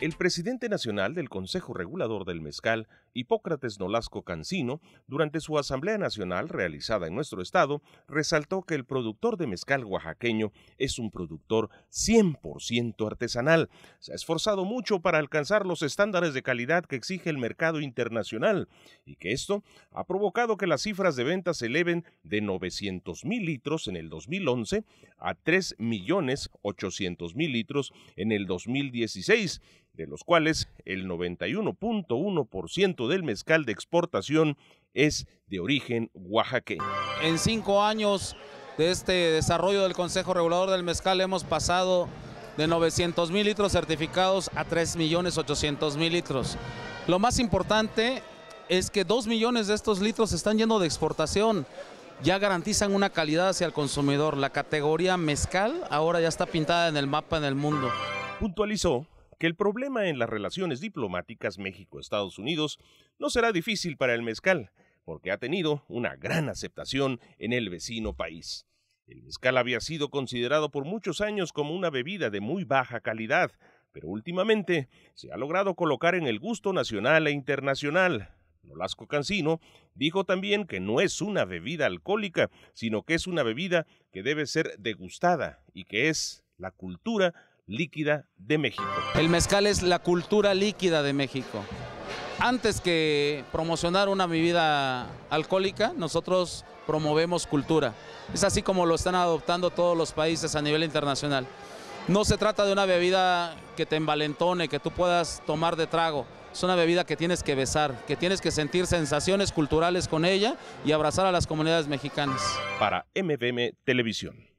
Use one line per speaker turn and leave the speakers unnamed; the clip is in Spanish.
El presidente nacional del Consejo Regulador del Mezcal, Hipócrates Nolasco Cancino, durante su Asamblea Nacional realizada en nuestro estado, resaltó que el productor de mezcal oaxaqueño es un productor 100% artesanal. Se ha esforzado mucho para alcanzar los estándares de calidad que exige el mercado internacional y que esto ha provocado que las cifras de ventas se eleven de 900 mil litros en el 2011 a 3.800.000 millones litros en el 2016 de los cuales el 91.1% del mezcal de exportación es de origen oaxaqueño. En cinco
años de este desarrollo del Consejo Regulador del Mezcal hemos pasado de 900 mil litros certificados a 3 millones 800 mil litros. Lo más importante es que 2 millones de estos litros están yendo de exportación. Ya garantizan una calidad hacia el consumidor. La categoría mezcal ahora ya está pintada en el mapa en el mundo.
Puntualizó que el problema en las relaciones diplomáticas México-Estados Unidos no será difícil para el mezcal, porque ha tenido una gran aceptación en el vecino país. El mezcal había sido considerado por muchos años como una bebida de muy baja calidad, pero últimamente se ha logrado colocar en el gusto nacional e internacional. Nolasco Cancino dijo también que no es una bebida alcohólica, sino que es una bebida que debe ser degustada y que es la cultura líquida de México. El mezcal es la cultura líquida de México. Antes
que promocionar una bebida alcohólica, nosotros promovemos cultura. Es así como lo están adoptando todos los países a nivel internacional. No se trata de una bebida que te envalentone, que tú puedas tomar de trago. Es una bebida que tienes que besar, que tienes que sentir sensaciones culturales con ella y abrazar a las comunidades mexicanas.
Para MVM Televisión.